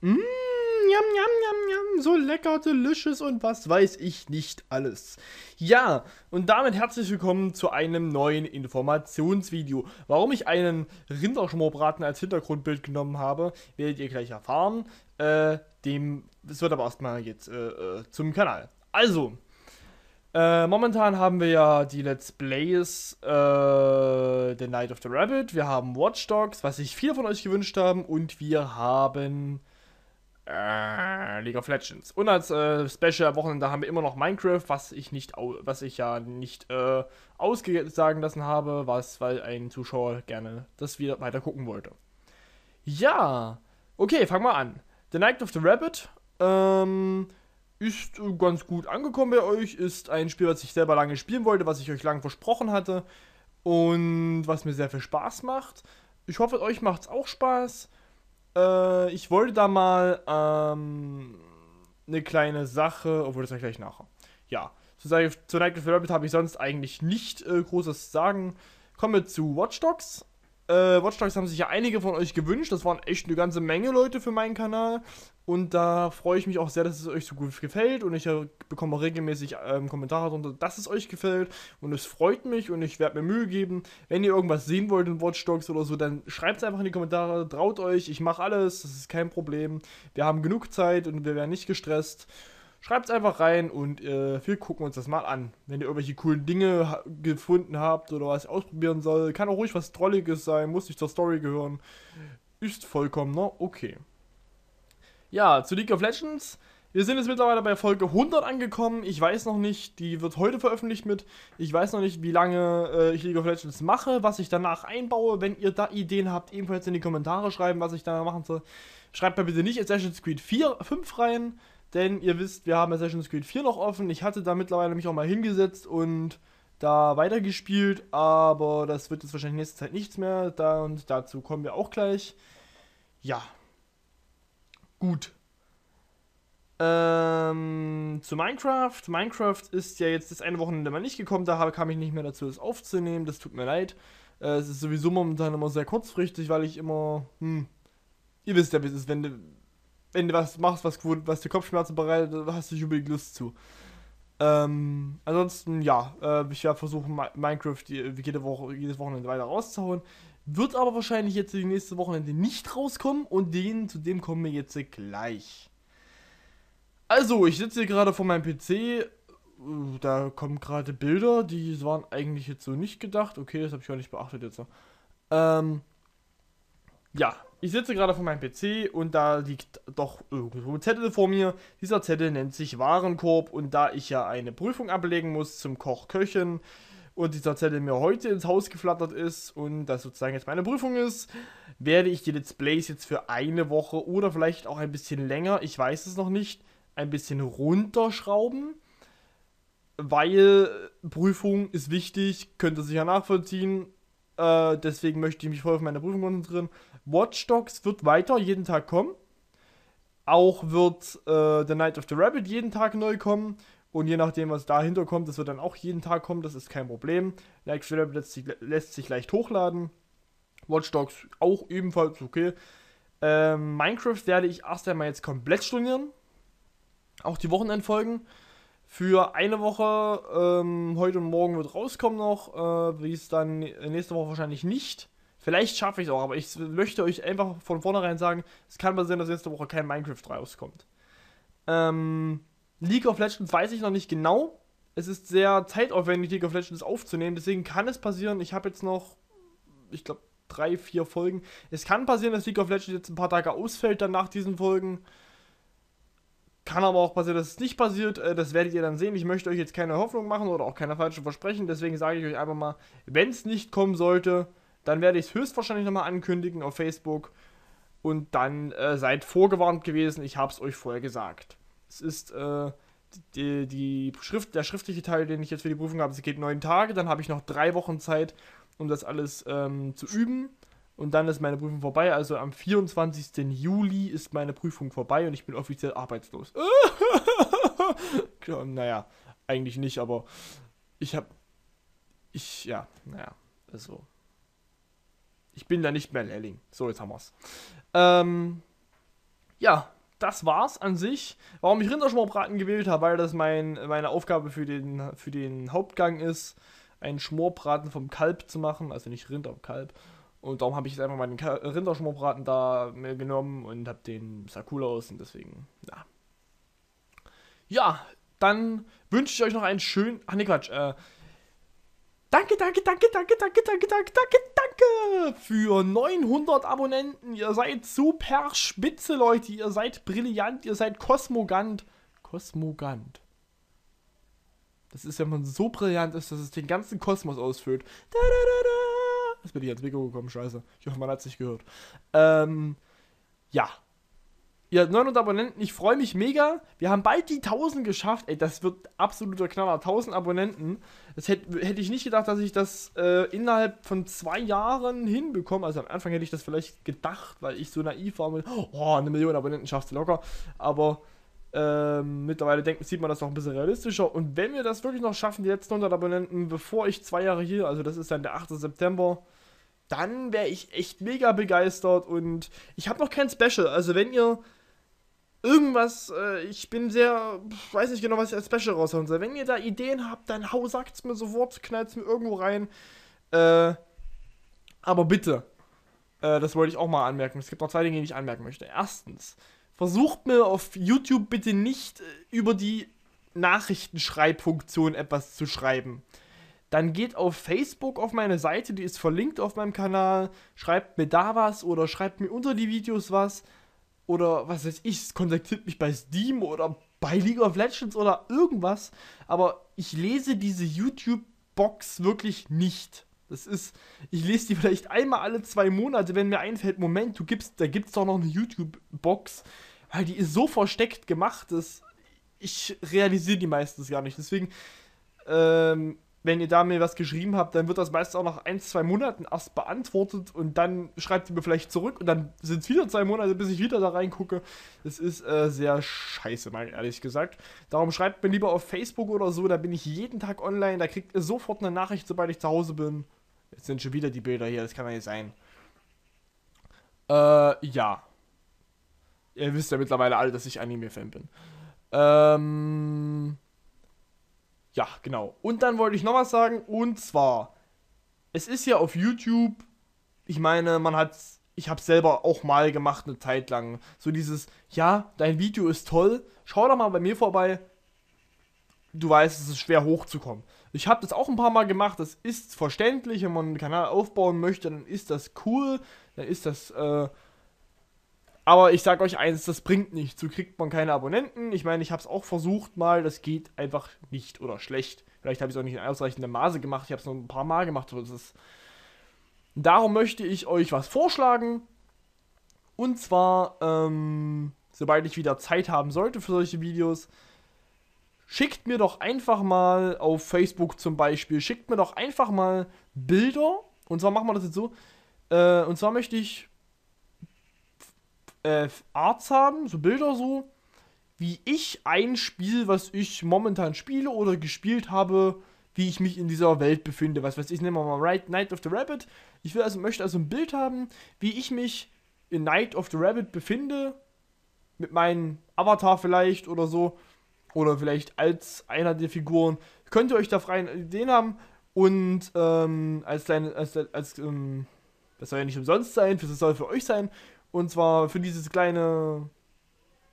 Mmm, yum, yum, yum, yum, so lecker, delicious und was weiß ich nicht alles. Ja, und damit herzlich willkommen zu einem neuen Informationsvideo. Warum ich einen Rinderschmorbraten als Hintergrundbild genommen habe, werdet ihr gleich erfahren. Äh, dem, es wird aber erstmal jetzt äh, äh, zum Kanal. Also, äh, momentan haben wir ja die Let's Plays äh, The Night of the Rabbit, wir haben Watch Dogs, was sich viele von euch gewünscht haben, und wir haben äh, League of Legends. Und als äh, Special Wochenende haben wir immer noch Minecraft, was ich nicht was ich ja nicht äh, ausgesagen lassen habe, was, weil ein Zuschauer gerne das wieder weiter gucken wollte. Ja, okay, fangen wir an. The Night of the Rabbit ähm, ist ganz gut angekommen bei euch, ist ein Spiel, was ich selber lange spielen wollte, was ich euch lange versprochen hatte und was mir sehr viel Spaß macht. Ich hoffe, euch macht es auch Spaß. Äh, ich wollte da mal ähm, eine kleine Sache, obwohl das ja gleich nachher. Ja, zu, zu Night of the Rabbit habe ich sonst eigentlich nicht äh, großes sagen. Kommen wir zu Watch Dogs. Äh, Watch Dogs haben sich ja einige von euch gewünscht. Das waren echt eine ganze Menge Leute für meinen Kanal. Und da freue ich mich auch sehr, dass es euch so gut gefällt. Und ich äh, bekomme auch regelmäßig ähm, Kommentare darunter, dass es euch gefällt. Und es freut mich und ich werde mir Mühe geben. Wenn ihr irgendwas sehen wollt in Watch Dogs oder so, dann schreibt es einfach in die Kommentare. Traut euch, ich mache alles, das ist kein Problem. Wir haben genug Zeit und wir werden nicht gestresst. Schreibt es einfach rein und äh, wir gucken uns das mal an. Wenn ihr irgendwelche coolen Dinge ha gefunden habt oder was ausprobieren soll, kann auch ruhig was Trolliges sein, muss nicht zur Story gehören. Ist vollkommen, ne? Okay. Ja, zu League of Legends. Wir sind jetzt mittlerweile bei Folge 100 angekommen. Ich weiß noch nicht, die wird heute veröffentlicht mit. Ich weiß noch nicht, wie lange äh, ich League of Legends mache, was ich danach einbaue. Wenn ihr da Ideen habt, ebenfalls in die Kommentare schreiben, was ich danach machen soll. Schreibt mir bitte nicht Assassin's Creed 4, 5 rein. Denn ihr wisst, wir haben Assassin's Creed 4 noch offen. Ich hatte da mittlerweile mich auch mal hingesetzt und da weitergespielt, aber das wird jetzt wahrscheinlich nächste Zeit nichts mehr. Da und dazu kommen wir auch gleich. Ja. Gut. Ähm, zu Minecraft. Minecraft ist ja jetzt das eine Wochenende mal nicht gekommen, da kam ich nicht mehr dazu, das aufzunehmen. Das tut mir leid. Äh, es ist sowieso momentan immer sehr kurzfristig, weil ich immer, hm, ihr wisst ja, wie es ist, wenn wenn du was machst, was, was dir Kopfschmerzen bereitet, hast du unbedingt Lust zu. Ähm, ansonsten, ja, äh, ich werde versuchen, Ma Minecraft äh, jede Woche, jedes Wochenende weiter rauszuhauen. Wird aber wahrscheinlich jetzt die nächste Wochenende nicht rauskommen und den, zu dem kommen wir jetzt gleich. Also, ich sitze hier gerade vor meinem PC. Äh, da kommen gerade Bilder, die waren eigentlich jetzt so nicht gedacht. Okay, das habe ich gar nicht beachtet jetzt. Ähm, ja, ich sitze gerade vor meinem PC und da liegt doch irgendwo ein Zettel vor mir. Dieser Zettel nennt sich Warenkorb und da ich ja eine Prüfung ablegen muss zum Koch-Köchen und dieser Zettel mir heute ins Haus geflattert ist und das sozusagen jetzt meine Prüfung ist, werde ich die Let's Plays jetzt für eine Woche oder vielleicht auch ein bisschen länger, ich weiß es noch nicht, ein bisschen runterschrauben weil Prüfung ist wichtig, könnt ihr sicher nachvollziehen. Äh, deswegen möchte ich mich voll auf meine Prüfung konzentrieren. Watch Dogs wird weiter jeden Tag kommen. Auch wird äh, The Night of the Rabbit jeden Tag neu kommen. Und je nachdem, was dahinter kommt, das wird dann auch jeden Tag kommen. Das ist kein Problem. Night of the Rabbit lässt sich, lässt sich leicht hochladen. Watch Dogs auch ebenfalls okay. Ähm, Minecraft werde ich erst einmal jetzt komplett stornieren. Auch die Wochenendfolgen. folgen für eine Woche. Ähm, heute und morgen wird rauskommen noch. Äh, wie es dann nächste Woche wahrscheinlich nicht. Vielleicht schaffe ich es auch, aber ich möchte euch einfach von vornherein sagen, es kann mal sein, dass nächste Woche kein Minecraft rauskommt. Ähm, League of Legends weiß ich noch nicht genau. Es ist sehr zeitaufwendig, League of Legends aufzunehmen. Deswegen kann es passieren. Ich habe jetzt noch, ich glaube, drei, vier Folgen. Es kann passieren, dass League of Legends jetzt ein paar Tage ausfällt dann nach diesen Folgen. Kann aber auch passieren, dass es nicht passiert. Äh, das werdet ihr dann sehen. Ich möchte euch jetzt keine Hoffnung machen oder auch keine falschen Versprechen. Deswegen sage ich euch einfach mal, wenn es nicht kommen sollte, dann werde ich es höchstwahrscheinlich nochmal ankündigen auf Facebook. Und dann äh, seid vorgewarnt gewesen. Ich habe es euch vorher gesagt. Es ist äh, die, die, Schrift, der schriftliche Teil, den ich jetzt für die Prüfung habe. Es geht neun Tage. Dann habe ich noch drei Wochen Zeit, um das alles ähm, zu üben und dann ist meine Prüfung vorbei. Also am 24. Juli ist meine Prüfung vorbei und ich bin offiziell arbeitslos. naja, eigentlich nicht, aber ich habe. Ich, ja, naja, also. Ich bin da nicht mehr Lehrling. So, jetzt haben wir's. Ähm, ja, das war's an sich. Warum ich Rinderschmorbraten gewählt habe, weil das mein, meine Aufgabe für den, für den Hauptgang ist, einen Schmorbraten vom Kalb zu machen. Also nicht Rind, aber Kalb. Und darum habe ich jetzt einfach mal den Rinderschmorbraten da genommen und habe den sah cool aus und deswegen, ja. Ja, dann wünsche ich euch noch einen schönen. Ach ne Quatsch. Äh, danke, danke, danke, danke, danke, danke, danke, danke, danke für 900 Abonnenten. Ihr seid super spitze, Leute. Ihr seid brillant. Ihr seid kosmogant. Kosmogant. Das ist, wenn man so brillant ist, dass es den ganzen Kosmos ausfüllt. Da, da, da, da. Jetzt bin ich ans Mikro gekommen, scheiße. Ich hoffe, man hat es nicht gehört. Ähm, ja. Ihr 900 Abonnenten, ich freue mich mega. Wir haben bald die 1000 geschafft. Ey, das wird absoluter Knaller. 1000 Abonnenten. Das hätte hätt ich nicht gedacht, dass ich das äh, innerhalb von zwei Jahren hinbekomme. Also am Anfang hätte ich das vielleicht gedacht, weil ich so naiv war mit, oh, eine Million Abonnenten schaffst du locker. Aber ähm, mittlerweile denken, sieht man das noch ein bisschen realistischer. Und wenn wir das wirklich noch schaffen, die letzten 100 Abonnenten, bevor ich zwei Jahre hier, also das ist dann der 8. September, dann wäre ich echt mega begeistert. Und ich habe noch kein Special. Also wenn ihr irgendwas, äh, ich bin sehr, ich weiß nicht genau, was ich als Special raushauen soll. Wenn ihr da Ideen habt, dann hau, sagt's mir sofort, knallt's mir irgendwo rein. Äh, aber bitte, äh, das wollte ich auch mal anmerken. Es gibt noch zwei Dinge, die ich anmerken möchte. Erstens, versucht mir auf YouTube bitte nicht äh, über die Nachrichtenschreibfunktion etwas zu schreiben. Dann geht auf Facebook auf meine Seite, die ist verlinkt auf meinem Kanal, schreibt mir da was oder schreibt mir unter die Videos was oder was weiß ich, kontaktiert mich bei Steam oder bei League of Legends oder irgendwas, aber ich lese diese YouTube-Box wirklich nicht. Das ist, ich lese die vielleicht einmal alle zwei Monate, wenn mir einfällt, Moment, du gibst, da gibt's doch noch eine YouTube-Box, weil die ist so versteckt gemacht, dass ich realisiere die meistens gar nicht. Deswegen, ähm, wenn ihr da mir was geschrieben habt, dann wird das meistens auch nach ein, zwei Monaten erst beantwortet und dann schreibt ihr mir vielleicht zurück und dann sind es wieder zwei Monate, bis ich wieder da reingucke. Das ist äh, sehr scheiße, mal ehrlich gesagt. Darum schreibt mir lieber auf Facebook oder so, da bin ich jeden Tag online, da kriegt ihr sofort eine Nachricht, sobald ich zu Hause bin. Jetzt sind schon wieder die Bilder hier, das kann ja nicht sein. Äh, ja. Ihr wisst ja mittlerweile alle, dass ich Anime-Fan bin. Ähm. Ja, genau. Und dann wollte ich noch was sagen, und zwar, es ist ja auf YouTube, ich meine, man hat, ich habe selber auch mal gemacht eine Zeit lang, so dieses, ja, dein Video ist toll, schau doch mal bei mir vorbei, du weißt, es ist schwer hochzukommen. Ich habe das auch ein paar Mal gemacht, das ist verständlich, wenn man einen Kanal aufbauen möchte, dann ist das cool, dann ist das, äh, aber ich sag euch eins, das bringt nichts. So kriegt man keine Abonnenten. Ich meine, ich habe es auch versucht mal, das geht einfach nicht oder schlecht. Vielleicht habe ich es auch nicht in ausreichendem Maße gemacht. Ich habe es nur ein paar Mal gemacht. Ist... Darum möchte ich euch was vorschlagen. Und zwar, ähm, sobald ich wieder Zeit haben sollte für solche Videos, schickt mir doch einfach mal auf Facebook zum Beispiel, schickt mir doch einfach mal Bilder. Und zwar machen wir das jetzt so. Äh, und zwar möchte ich äh, Arts haben, so Bilder so, wie ich ein Spiel, was ich momentan spiele oder gespielt habe, wie ich mich in dieser Welt befinde. Was weiß ich, nehmen wir mal right, Night of the Rabbit. Ich will also, möchte also ein Bild haben, wie ich mich in Night of the Rabbit befinde. Mit meinem Avatar vielleicht oder so oder vielleicht als einer der Figuren. Könnt ihr euch da freie Ideen haben und ähm, als kleine, als, als ähm, das soll ja nicht umsonst sein, das soll für euch sein und zwar für dieses kleine,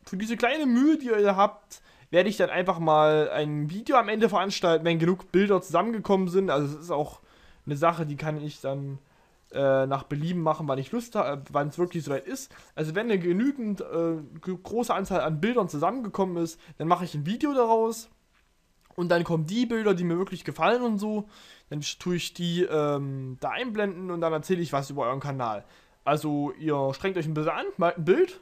für diese kleine Mühe, die ihr habt, werde ich dann einfach mal ein Video am Ende veranstalten, wenn genug Bilder zusammengekommen sind. Also es ist auch eine Sache, die kann ich dann äh, nach Belieben machen, wann ich Lust habe, äh, wann es wirklich soweit ist. Also wenn eine genügend äh, große Anzahl an Bildern zusammengekommen ist, dann mache ich ein Video daraus und dann kommen die Bilder, die mir wirklich gefallen und so, dann tue ich die ähm, da einblenden und dann erzähle ich was über euren Kanal. Also ihr strengt euch ein bisschen an, malt ein Bild,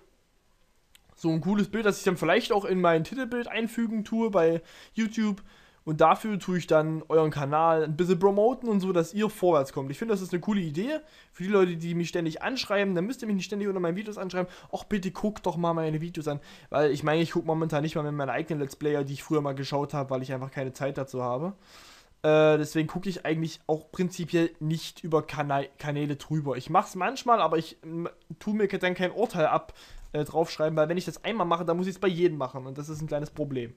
so ein cooles Bild, das ich dann vielleicht auch in mein Titelbild einfügen tue bei YouTube. Und dafür tue ich dann euren Kanal ein bisschen promoten und so, dass ihr vorwärts kommt. Ich finde, das ist eine coole Idee. Für die Leute, die mich ständig anschreiben, dann müsst ihr mich nicht ständig unter meinen Videos anschreiben. Och, bitte guckt doch mal meine Videos an. Weil ich meine, ich gucke momentan nicht mal mit meinen eigenen Let's Player, die ich früher mal geschaut habe, weil ich einfach keine Zeit dazu habe. Äh, deswegen gucke ich eigentlich auch prinzipiell nicht über Kana Kanäle drüber. Ich mache es manchmal, aber ich tue mir dann kein Urteil ab äh, draufschreiben, weil wenn ich das einmal mache, dann muss ich es bei jedem machen. Und das ist ein kleines Problem.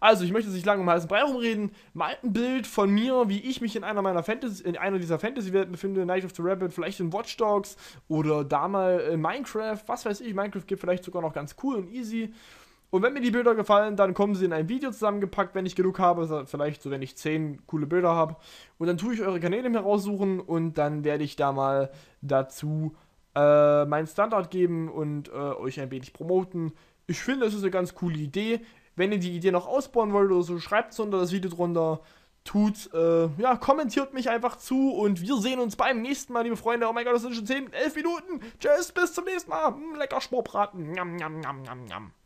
Also, ich möchte jetzt nicht lange um heißen Brei rumreden. Mal ein Bild von mir, wie ich mich in einer meiner Fantasy, in einer dieser Fantasy-Welten befinde, Night of the Rabbit, vielleicht in Watch Dogs oder da mal in äh, Minecraft, was weiß ich, Minecraft geht vielleicht sogar noch ganz cool und easy. Und wenn mir die Bilder gefallen, dann kommen sie in ein Video zusammengepackt, wenn ich genug habe, vielleicht so, wenn ich 10 coole Bilder habe. Und dann tue ich eure Kanäle mir raussuchen und dann werde ich da mal dazu äh, meinen Standard geben und äh, euch ein wenig promoten. Ich finde, es ist eine ganz coole Idee. Wenn ihr die Idee noch ausbauen wollt oder so, schreibt es unter das Video drunter. Tut, äh, ja, kommentiert mich einfach zu und wir sehen uns beim nächsten Mal, liebe Freunde. Oh mein Gott, das sind schon 10, 11 Minuten. Tschüss, bis zum nächsten Mal. Hm, lecker Sportbraten. Yum, yum, yum, yum, yum.